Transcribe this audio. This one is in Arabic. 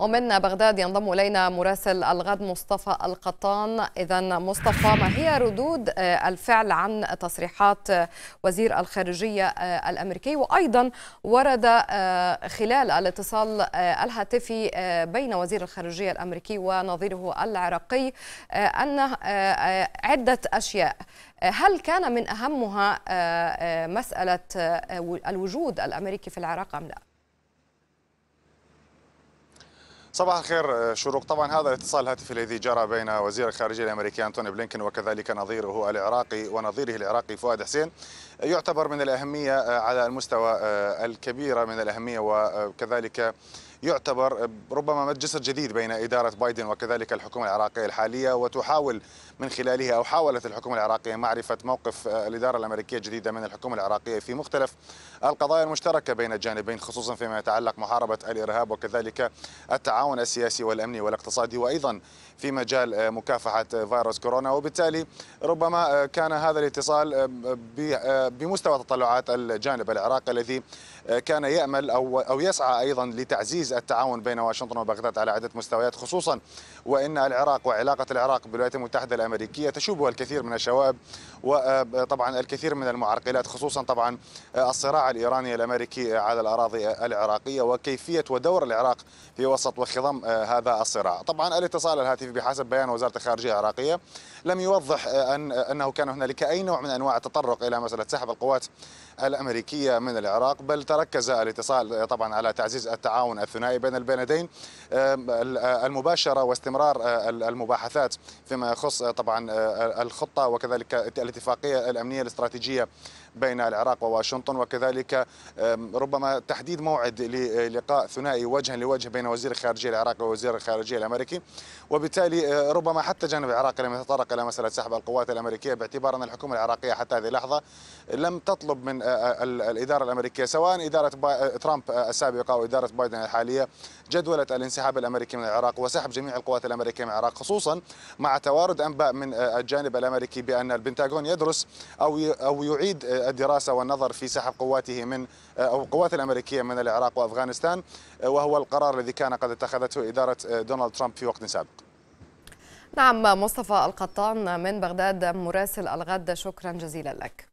ومن بغداد ينضم إلينا مراسل الغد مصطفى القطان إذا مصطفى ما هي ردود آه، الفعل عن تصريحات آه، وزير الخارجية آه، الأمريكي وأيضا ورد خلال الاتصال الهاتفي بين وزير الخارجية الأمريكي ونظيره العراقي أن عدة أشياء هل كان من أهمها مسألة الوجود الأمريكي في العراق أم لا؟ صباح الخير آه، شروق طبعا هذا الاتصال الهاتفي الذي جرى بين وزير الخارجيه الامريكي انتوني بلينكن وكذلك نظيره العراقي ونظيره العراقي فؤاد حسين آه، يعتبر من الاهميه آه، على المستوى الكبيره من الاهميه وكذلك يعتبر ربما مد جسر جديد بين إدارة بايدن وكذلك الحكومة العراقية الحالية وتحاول من خلالها أو حاولت الحكومة العراقية معرفة موقف الإدارة الأمريكية الجديدة من الحكومة العراقية في مختلف القضايا المشتركة بين الجانبين خصوصا فيما يتعلق محاربة الإرهاب وكذلك التعاون السياسي والأمني والاقتصادي وأيضا في مجال مكافحة فيروس كورونا وبالتالي ربما كان هذا الاتصال بمستوى تطلعات الجانب العراقي الذي كان يأمل أو يسعى أيضا لتعزيز التعاون بين واشنطن وبغداد على عدة مستويات خصوصا وأن العراق وعلاقة العراق بالولايات المتحدة الأمريكية تشوبها الكثير من الشوائب وطبعا آه، الكثير من المعرقلات خصوصا طبعا الصراع الإيراني الأمريكي على الأراضي العراقية وكيفية ودور العراق في وسط وخضم آه، هذا الصراع طبعا الاتصال الهاتفي بحسب بيان وزارة الخارجية العراقية لم يوضح آه، أن أنه كان هنالك أي نوع من أنواع التطرق إلى مسألة سحب القوات الأمريكية من العراق بل تركز الاتصال طبعا على تعزيز التعاون الثنائي الثنائي بين البلدين المباشره واستمرار المباحثات فيما يخص طبعا الخطه وكذلك الاتفاقيه الامنيه الاستراتيجيه بين العراق وواشنطن وكذلك ربما تحديد موعد للقاء ثنائي وجها لوجه بين وزير الخارجيه العراقي ووزير الخارجيه الامريكي وبالتالي ربما حتى جانب العراق لم يتطرق الى مساله سحب القوات الامريكيه باعتبار ان الحكومه العراقيه حتى هذه اللحظه لم تطلب من الاداره الامريكيه سواء اداره ترامب السابقه او اداره بايدن الحاليه العملية جدولة الانسحاب الأمريكي من العراق وسحب جميع القوات الأمريكية من العراق خصوصا مع توارد أنباء من الجانب الأمريكي بأن البنتاغون يدرس أو أو يعيد الدراسة والنظر في سحب قواته من أو القوات الأمريكية من العراق وأفغانستان وهو القرار الذي كان قد اتخذته إدارة دونالد ترامب في وقت سابق نعم مصطفى القطان من بغداد مراسل الغد شكرا جزيلا لك